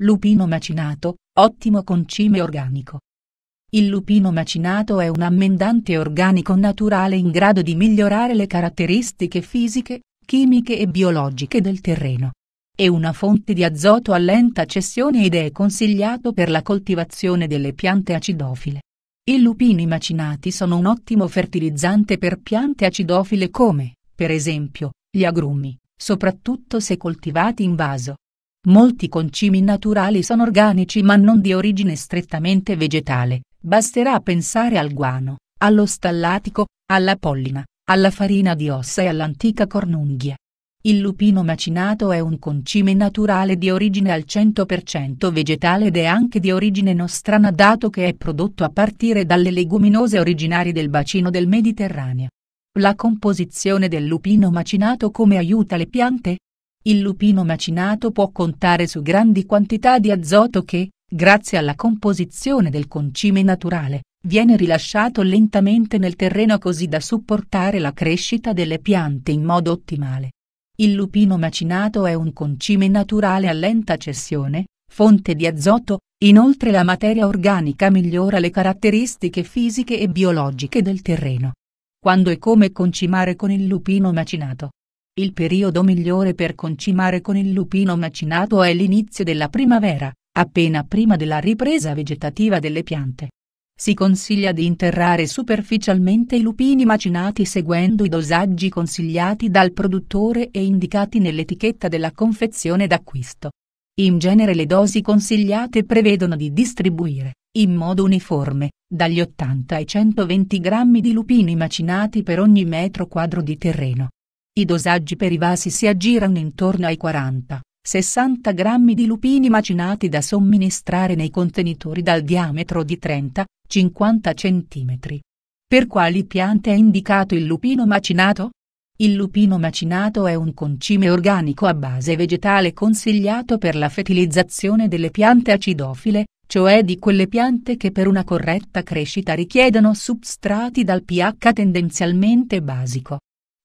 Lupino macinato, ottimo concime organico. Il lupino macinato è un ammendante organico naturale in grado di migliorare le caratteristiche fisiche, chimiche e biologiche del terreno. È una fonte di azoto a lenta cessione ed è consigliato per la coltivazione delle piante acidofile. I lupini macinati sono un ottimo fertilizzante per piante acidofile come, per esempio, gli agrumi, soprattutto se coltivati in vaso. Molti concimi naturali sono organici ma non di origine strettamente vegetale, basterà pensare al guano, allo stallatico, alla pollina, alla farina di ossa e all'antica cornunghia. Il lupino macinato è un concime naturale di origine al 100% vegetale ed è anche di origine nostrana dato che è prodotto a partire dalle leguminose originarie del bacino del Mediterraneo. La composizione del lupino macinato come aiuta le piante? il lupino macinato può contare su grandi quantità di azoto che, grazie alla composizione del concime naturale, viene rilasciato lentamente nel terreno così da supportare la crescita delle piante in modo ottimale. Il lupino macinato è un concime naturale a lenta cessione, fonte di azoto, inoltre la materia organica migliora le caratteristiche fisiche e biologiche del terreno. Quando e come concimare con il lupino macinato? Il periodo migliore per concimare con il lupino macinato è l'inizio della primavera, appena prima della ripresa vegetativa delle piante. Si consiglia di interrare superficialmente i lupini macinati seguendo i dosaggi consigliati dal produttore e indicati nell'etichetta della confezione d'acquisto. In genere le dosi consigliate prevedono di distribuire, in modo uniforme, dagli 80 ai 120 grammi di lupini macinati per ogni metro quadro di terreno. I dosaggi per i vasi si aggirano intorno ai 40-60 grammi di lupini macinati da somministrare nei contenitori dal diametro di 30-50 cm. Per quali piante è indicato il lupino macinato? Il lupino macinato è un concime organico a base vegetale consigliato per la fertilizzazione delle piante acidofile, cioè di quelle piante che per una corretta crescita richiedono substrati dal pH tendenzialmente basico,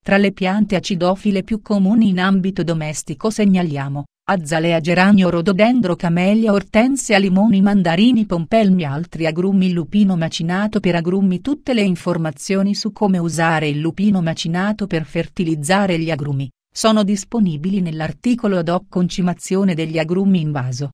tra le piante acidofile più comuni in ambito domestico segnaliamo, azalea geranio rododendro camellia ortensia limoni mandarini pompelmi altri agrumi lupino macinato per agrumi Tutte le informazioni su come usare il lupino macinato per fertilizzare gli agrumi, sono disponibili nell'articolo ad hoc concimazione degli agrumi in vaso.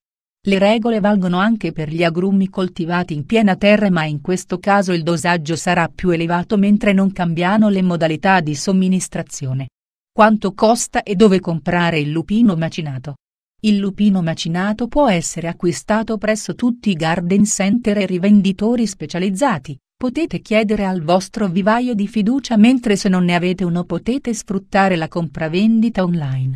Le regole valgono anche per gli agrumi coltivati in piena terra ma in questo caso il dosaggio sarà più elevato mentre non cambiano le modalità di somministrazione. Quanto costa e dove comprare il lupino macinato? Il lupino macinato può essere acquistato presso tutti i garden center e rivenditori specializzati, potete chiedere al vostro vivaio di fiducia mentre se non ne avete uno potete sfruttare la compravendita online.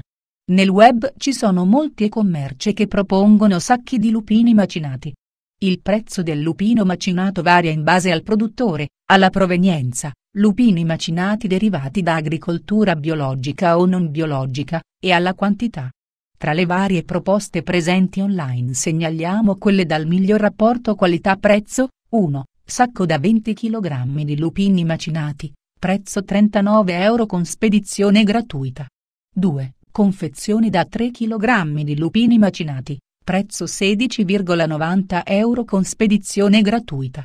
Nel web ci sono molti e-commerce che propongono sacchi di lupini macinati. Il prezzo del lupino macinato varia in base al produttore, alla provenienza, lupini macinati derivati da agricoltura biologica o non biologica, e alla quantità. Tra le varie proposte presenti online segnaliamo quelle dal miglior rapporto qualità-prezzo, 1, sacco da 20 kg di lupini macinati, prezzo 39 euro con spedizione gratuita. 2, confezioni da 3 kg di lupini macinati, prezzo 16,90 euro con spedizione gratuita.